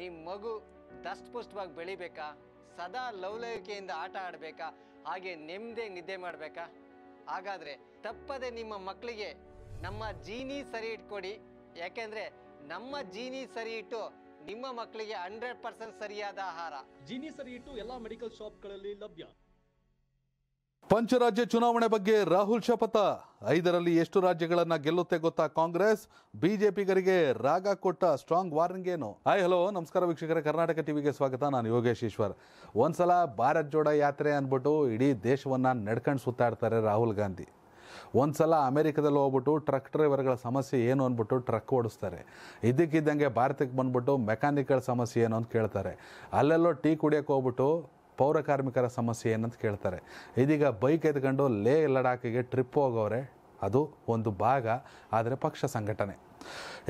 ನಿಮ್ಮ ಮಗು ದಷ್ಟಪುಷ್ಟವಾಗಿ ಬೆಳಿಬೇಕಾ ಸದಾ ಲವಲವಿಕೆಯಿಂದ ಆಟ ಆಡಬೇಕಾ ಹಾಗೆ ನೆಮ್ಮದಿ ನಿದ್ದೆ ಮಾಡಬೇಕಾ ಹಾಗಾದರೆ ತಪ್ಪದೆ ನಿಮ್ಮ ಮಕ್ಕಳಿಗೆ ನಮ್ಮ ಜೀನಿ ಸರಿ ಇಟ್ಕೊಡಿ ಯಾಕೆಂದರೆ ನಮ್ಮ ಜೀನಿ ಸರಿ ಇಟ್ಟು ನಿಮ್ಮ ಮಕ್ಕಳಿಗೆ ಹಂಡ್ರೆಡ್ ಪರ್ಸೆಂಟ್ ಸರಿಯಾದ ಆಹಾರ ಜೀನಿ ಸರಿ ಇಟ್ಟು ಎಲ್ಲ ಮೆಡಿಕಲ್ ಶಾಪ್ಗಳಲ್ಲಿ ಲಭ್ಯ ಪಂಚರಾಜ್ಯ ಚುನಾವಣೆ ಬಗ್ಗೆ ರಾಹುಲ್ ಶಪಥ ಐದರಲ್ಲಿ ಎಷ್ಟು ರಾಜ್ಯಗಳನ್ನ ಗೆಲ್ಲುತ್ತೆ ಗೊತ್ತಾ ಕಾಂಗ್ರೆಸ್ ಬಿಜೆಪಿಗರಿಗೆ ರಾಗ ಕೊಟ್ಟ ಸ್ಟ್ರಾಂಗ್ ವಾರ್ನಿಂಗ್ ಏನು ಹಾಯ್ ಹಲೋ ನಮಸ್ಕಾರ ವೀಕ್ಷಕರೇ ಕರ್ನಾಟಕ ಟಿವಿಗೆ ಸ್ವಾಗತ ನಾನು ಯೋಗೇಶ್ ಈಶ್ವರ್ ಒಂದ್ಸಲ ಭಾರತ್ ಜೋಡ ಯಾತ್ರೆ ಅಂದ್ಬಿಟ್ಟು ಇಡೀ ದೇಶವನ್ನು ನಡ್ಕೊಂಡು ಸುತ್ತಾಡ್ತಾರೆ ರಾಹುಲ್ ಗಾಂಧಿ ಒಂದ್ಸಲ ಅಮೆರಿಕದಲ್ಲಿ ಹೋಗ್ಬಿಟ್ಟು ಟ್ರಕ್ ಡ್ರೈವರ್ಗಳ ಸಮಸ್ಯೆ ಏನು ಅಂದ್ಬಿಟ್ಟು ಟ್ರಕ್ ಓಡಿಸ್ತಾರೆ ಇದಕ್ಕಿದ್ದಂಗೆ ಭಾರತಕ್ಕೆ ಬಂದ್ಬಿಟ್ಟು ಮೆಕ್ಯಾನಿಕ್ಗಳ ಸಮಸ್ಯೆ ಏನು ಅಂತ ಕೇಳ್ತಾರೆ ಅಲ್ಲೆಲ್ಲೋ ಟೀ ಕುಡಿಯೋಕೆ ಹೋಗ್ಬಿಟ್ಟು ಪೌರ ಕಾರ್ಮಿಕರ ಸಮಸ್ಯೆ ಏನಂತ ಕೇಳ್ತಾರೆ ಇದೀಗ ಬೈಕ್ ಎದ್ಕೊಂಡು ಲೇ ಲಡಾಖಿಗೆ ಟ್ರಿಪ್ ಹೋಗೋರೆ ಅದು ಒಂದು ಭಾಗ ಆದರೆ ಪಕ್ಷ ಸಂಘಟನೆ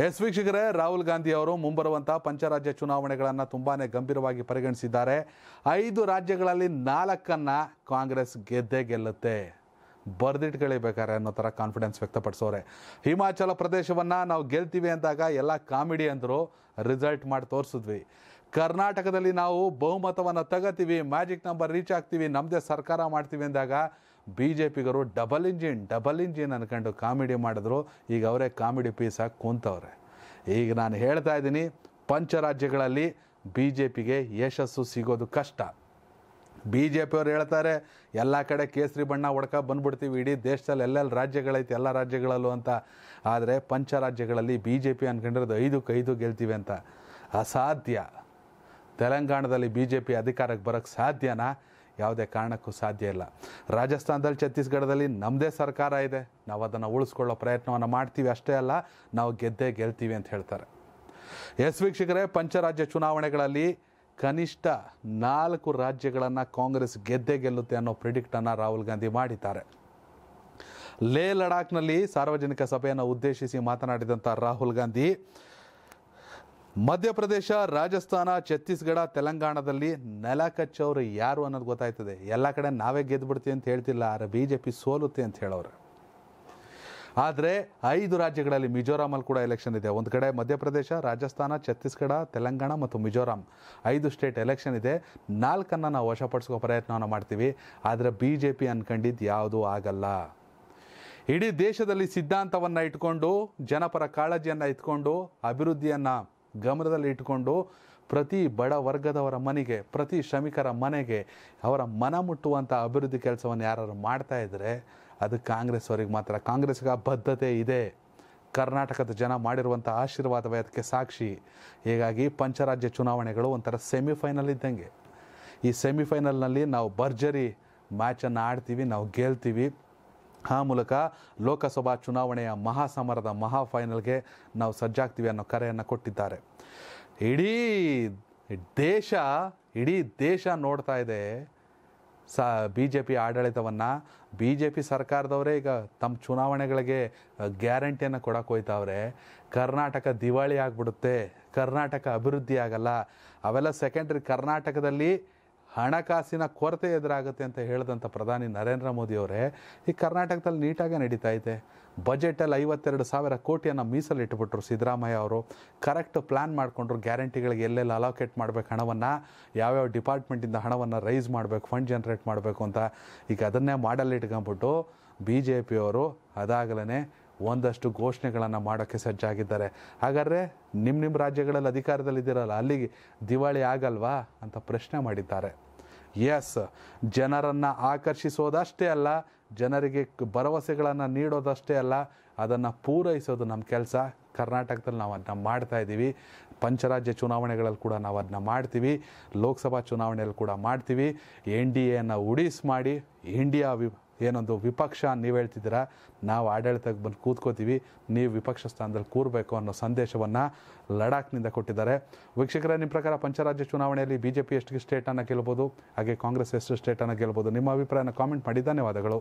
ಎಸ್ ವೀಕ್ಷಕರೇ ರಾಹುಲ್ ಗಾಂಧಿ ಅವರು ಮುಂಬರುವಂಥ ಪಂಚರಾಜ್ಯ ಚುನಾವಣೆಗಳನ್ನು ತುಂಬಾ ಗಂಭೀರವಾಗಿ ಪರಿಗಣಿಸಿದ್ದಾರೆ ಐದು ರಾಜ್ಯಗಳಲ್ಲಿ ನಾಲ್ಕನ್ನು ಕಾಂಗ್ರೆಸ್ ಗೆದ್ದೇ ಗೆಲ್ಲುತ್ತೆ ಬರ್ದಿಟ್ಗಳಿಬೇಕಾರೆ ಅನ್ನೋ ಥರ ಕಾನ್ಫಿಡೆನ್ಸ್ ವ್ಯಕ್ತಪಡಿಸೋರೆ ಹಿಮಾಚಲ ಪ್ರದೇಶವನ್ನು ನಾವು ಗೆಲ್ತೀವಿ ಅಂದಾಗ ಎಲ್ಲ ಕಾಮಿಡಿ ಅಂದರು ರಿಸಲ್ಟ್ ಮಾಡಿ ತೋರಿಸಿದ್ವಿ ಕರ್ನಾಟಕದಲ್ಲಿ ನಾವು ಬಹುಮತವನ್ನು ತಗೋತೀವಿ ಮ್ಯಾಜಿಕ್ ನಂಬರ್ ರೀಚ್ ಆಗ್ತೀವಿ ನಮ್ಮದೇ ಸರ್ಕಾರ ಮಾಡ್ತೀವಿ ಅಂದಾಗ ಬಿ ಜೆ ಪಿಗರು ಡಬಲ್ ಇಂಜಿನ್ ಡಬಲ್ ಇಂಜಿನ್ ಅಂದ್ಕೊಂಡು ಕಾಮಿಡಿ ಮಾಡಿದ್ರು ಈಗ ಅವರೇ ಕಾಮಿಡಿ ಪೀಸ್ ಆಗಿ ಕುಂತವ್ರೆ ಈಗ ನಾನು ಹೇಳ್ತಾ ಇದ್ದೀನಿ ಪಂಚರಾಜ್ಯಗಳಲ್ಲಿ ಬಿ ಜೆ ಪಿಗೆ ಯಶಸ್ಸು ಸಿಗೋದು ಕಷ್ಟ ಬಿ ಜೆ ಪಿಯವ್ರು ಹೇಳ್ತಾರೆ ಎಲ್ಲ ಕಡೆ ಕೇಸರಿ ಬಣ್ಣ ಹೊಡ್ಕ ಬಂದ್ಬಿಡ್ತೀವಿ ಇಡೀ ದೇಶದಲ್ಲಿ ಎಲ್ಲೆಲ್ಲಿ ರಾಜ್ಯಗಳೈತೆ ಎಲ್ಲ ರಾಜ್ಯಗಳಲ್ಲೂ ಅಂತ ಆದರೆ ಪಂಚರಾಜ್ಯಗಳಲ್ಲಿ ಬಿ ಜೆ ಪಿ ಅಂದ್ಕೊಂಡಿರೋದು ಐದು ಕೈದು ಗೆಲ್ತೀವಿ ಅಂತ ಅಸಾಧ್ಯ ತೆಲಂಗಾಣದಲ್ಲಿ ಬಿ ಜೆ ಪಿ ಅಧಿಕಾರಕ್ಕೆ ಬರೋಕ್ಕೆ ಸಾಧ್ಯನಾ ಯಾವುದೇ ಕಾರಣಕ್ಕೂ ಸಾಧ್ಯ ಇಲ್ಲ ರಾಜಸ್ಥಾನದಲ್ಲಿ ಛತ್ತೀಸ್ಗಢದಲ್ಲಿ ನಮ್ಮದೇ ಸರ್ಕಾರ ಇದೆ ನಾವು ಅದನ್ನು ಉಳಿಸ್ಕೊಳ್ಳೋ ಪ್ರಯತ್ನವನ್ನು ಮಾಡ್ತೀವಿ ಅಷ್ಟೇ ಅಲ್ಲ ನಾವು ಗೆದ್ದೇ ಗೆಲ್ತೀವಿ ಅಂತ ಹೇಳ್ತಾರೆ ಎಸ್ ವೀಕ್ಷಕರೇ ಪಂಚರಾಜ್ಯ ಚುನಾವಣೆಗಳಲ್ಲಿ ಕನಿಷ್ಠ ನಾಲ್ಕು ರಾಜ್ಯಗಳನ್ನು ಕಾಂಗ್ರೆಸ್ ಗೆದ್ದೇ ಗೆಲ್ಲುತ್ತೆ ಅನ್ನೋ ಪ್ರಿಡಿಕ್ಟನ್ನು ರಾಹುಲ್ ಗಾಂಧಿ ಮಾಡಿದ್ದಾರೆ ಲೇ ಲಡಾಖ್ನಲ್ಲಿ ಸಾರ್ವಜನಿಕ ಸಭೆಯನ್ನು ಉದ್ದೇಶಿಸಿ ಮಾತನಾಡಿದಂಥ ರಾಹುಲ್ ಗಾಂಧಿ ಮಧ್ಯಪ್ರದೇಶ ರಾಜಸ್ಥಾನ ಛತ್ತೀಸ್ಗಢ ತೆಲಂಗಾಣದಲ್ಲಿ ನೆಲ ಕಚ್ಚವರು ಯಾರು ಅನ್ನೋದು ಗೊತ್ತಾಯ್ತದೆ ಎಲ್ಲ ಕಡೆ ನಾವೇ ಗೆದ್ದುಬಿಡ್ತೀವಿ ಅಂತ ಹೇಳ್ತಿಲ್ಲ ಆದರೆ ಬಿ ಜೆ ಪಿ ಸೋಲುತ್ತೆ ಅಂತ ಹೇಳೋರು ಆದರೆ ಐದು ರಾಜ್ಯಗಳಲ್ಲಿ ಮಿಜೋರಾಮಲ್ಲಿ ಕೂಡ ಎಲೆಕ್ಷನ್ ಇದೆ ಒಂದು ಕಡೆ ಮಧ್ಯಪ್ರದೇಶ ರಾಜಸ್ಥಾನ ಛತ್ತೀಸ್ಗಢ ತೆಲಂಗಾಣ ಮತ್ತು ಮಿಜೋರಾಂ ಐದು ಸ್ಟೇಟ್ ಎಲೆಕ್ಷನ್ ಇದೆ ನಾಲ್ಕನ್ನು ನಾವು ವಶಪಡಿಸ್ಕೋ ಪ್ರಯತ್ನವನ್ನು ಮಾಡ್ತೀವಿ ಆದರೆ ಬಿ ಜೆ ಪಿ ಅನ್ಕೊಂಡಿದ್ದು ಯಾವುದೂ ಆಗಲ್ಲ ಇಡೀ ದೇಶದಲ್ಲಿ ಸಿದ್ಧಾಂತವನ್ನು ಇಟ್ಕೊಂಡು ಜನಪರ ಕಾಳಜಿಯನ್ನು ಇಟ್ಕೊಂಡು ಅಭಿವೃದ್ಧಿಯನ್ನು ಗಮನದಲ್ಲಿ ಇಟ್ಕೊಂಡು ಪ್ರತಿ ಬಡ ವರ್ಗದವರ ಮನೆಗೆ ಪ್ರತಿ ಶ್ರಮಿಕರ ಮನೆಗೆ ಅವರ ಮನ ಮುಟ್ಟುವಂಥ ಅಭಿವೃದ್ಧಿ ಕೆಲಸವನ್ನು ಯಾರು ಮಾಡ್ತಾ ಇದ್ದರೆ ಅದು ಕಾಂಗ್ರೆಸ್ ಅವರಿಗೆ ಮಾತ್ರ ಕಾಂಗ್ರೆಸ್ಗೆ ಆ ಬದ್ಧತೆ ಇದೆ ಕರ್ನಾಟಕದ ಜನ ಮಾಡಿರುವಂಥ ಆಶೀರ್ವಾದ ಅದಕ್ಕೆ ಸಾಕ್ಷಿ ಹೀಗಾಗಿ ಪಂಚರಾಜ್ಯ ಚುನಾವಣೆಗಳು ಒಂಥರ ಸೆಮಿಫೈನಲ್ ಇದ್ದಂಗೆ ಈ ಸೆಮಿಫೈನಲ್ನಲ್ಲಿ ನಾವು ಭರ್ಜರಿ ಮ್ಯಾಚನ್ನು ಆಡ್ತೀವಿ ನಾವು ಗೆಲ್ತೀವಿ ಆ ಮೂಲಕ ಲೋಕಸಭಾ ಚುನಾವಣೆಯ ಮಹಾಸಮರದ ಮಹಾ ಫೈನಲ್ಗೆ ನಾವು ಸಜ್ಜಾಗ್ತೀವಿ ಅನ್ನೋ ಕರೆಯನ್ನು ಕೊಟ್ಟಿದ್ದಾರೆ ಇಡೀ ದೇಶ ಇಡೀ ದೇಶ ನೋಡ್ತಾ ಇದೆ ಸ ಬಿ ಜೆ ಪಿ ಆಡಳಿತವನ್ನು ಬಿ ಜೆ ಪಿ ಸರ್ಕಾರದವರೇ ಈಗ ತಮ್ಮ ಚುನಾವಣೆಗಳಿಗೆ ಗ್ಯಾರಂಟಿಯನ್ನು ಕೊಡೋಕೆ ಹೋಯ್ತಾವ್ರೆ ಕರ್ನಾಟಕ ದಿವಾಳಿ ಆಗಿಬಿಡುತ್ತೆ ಕರ್ನಾಟಕ ಅಭಿವೃದ್ಧಿ ಆಗಲ್ಲ ಅವೆಲ್ಲ ಸೆಕೆಂಡ್ರಿ ಕರ್ನಾಟಕದಲ್ಲಿ ಹಣಕಾಸಿನ ಕೊರತೆ ಎದುರಾಗುತ್ತೆ ಅಂತ ಹೇಳಿದಂಥ ಪ್ರಧಾನಿ ನರೇಂದ್ರ ಮೋದಿಯವರೇ ಈ ಕರ್ನಾಟಕದಲ್ಲಿ ನೀಟಾಗೇ ನಡೀತಾ ಇದೆ ಬಜೆಟಲ್ಲಿ ಐವತ್ತೆರಡು ಸಾವಿರ ಕೋಟಿಯನ್ನು ಮೀಸಲಿಟ್ಟುಬಿಟ್ರು ಸಿದ್ದರಾಮಯ್ಯ ಅವರು ಕರೆಕ್ಟ್ ಪ್ಲ್ಯಾನ್ ಮಾಡಿಕೊಂಡ್ರು ಗ್ಯಾರಂಟಿಗಳಿಗೆ ಎಲ್ಲೆಲ್ಲಿ ಅಲೋಕೇಟ್ ಮಾಡಬೇಕು ಹಣವನ್ನು ಯಾವ್ಯಾವ ಡಿಪಾರ್ಟ್ಮೆಂಟಿಂದ ಹಣವನ್ನು ರೈಸ್ ಮಾಡಬೇಕು ಫಂಡ್ ಜನ್ರೇಟ್ ಮಾಡಬೇಕು ಅಂತ ಈಗ ಅದನ್ನೇ ಮಾಡಲ್ ಇಟ್ಕೊಂಬಿಟ್ಟು ಬಿ ಜೆ ಪಿಯವರು ಅದಾಗಲೇ ಒಂದಷ್ಟು ಘೋಷಣೆಗಳನ್ನು ಮಾಡೋಕ್ಕೆ ಸಜ್ಜಾಗಿದ್ದಾರೆ ಹಾಗಾದರೆ ನಿಮ್ಮ ನಿಮ್ಮ ರಾಜ್ಯಗಳಲ್ಲಿ ಅಧಿಕಾರದಲ್ಲಿದ್ದೀರಲ್ಲ ಅಲ್ಲಿಗೆ ದಿವಾಳಿ ಆಗಲ್ವಾ ಅಂತ ಪ್ರಶ್ನೆ ಮಾಡಿದ್ದಾರೆ ಎಸ್ ಜನರನ್ನು ಆಕರ್ಷಿಸೋದಷ್ಟೇ ಅಲ್ಲ ಜನರಿಗೆ ಭರವಸೆಗಳನ್ನು ನೀಡೋದಷ್ಟೇ ಅಲ್ಲ ಅದನ್ನು ಪೂರೈಸೋದು ನಮ್ಮ ಕೆಲಸ ಕರ್ನಾಟಕದಲ್ಲಿ ನಾವು ಅದನ್ನ ಮಾಡ್ತಾ ಇದ್ದೀವಿ ಪಂಚರಾಜ್ಯ ಚುನಾವಣೆಗಳಲ್ಲಿ ಕೂಡ ನಾವು ಅದನ್ನ ಮಾಡ್ತೀವಿ ಲೋಕಸಭಾ ಚುನಾವಣೆಯಲ್ಲಿ ಕೂಡ ಮಾಡ್ತೀವಿ ಎನ್ ಡಿ ಎನ ಉಡಿಸ್ ಮಾಡಿ ಇಂಡಿಯಾ ವಿ ಏನೊಂದು ವಿಪಕ್ಷ ನೀವು ಹೇಳ್ತಿದ್ದೀರಾ ನಾವು ಆಡಳಿತಕ್ಕೆ ಬಂದು ಕೂತ್ಕೋತೀವಿ ನೀವು ವಿಪಕ್ಷ ಸ್ಥಾನದಲ್ಲಿ ಕೂರಬೇಕು ಅನ್ನೋ ಸಂದೇಶವನ್ನು ಲಡಾಖ್ನಿಂದ ಕೊಟ್ಟಿದ್ದಾರೆ ವೀಕ್ಷಕರೇ ನಿಮ್ಮ ಪ್ರಕಾರ ಪಂಚರಾಜ್ಯ ಚುನಾವಣೆಯಲ್ಲಿ ಬಿ ಜೆ ಪಿ ಎಷ್ಟು ಸ್ಟೇಟನ್ನು ಗೆಲ್ಬೋದು ಹಾಗೆ ಕಾಂಗ್ರೆಸ್ ಎಷ್ಟು ಸ್ಟೇಟನ್ನು ಗೆಲ್ಬೋದು ನಿಮ್ಮ ಅಭಿಪ್ರಾಯನ ಕಾಮೆಂಟ್ ಮಾಡಿ ಧನ್ಯವಾದಗಳು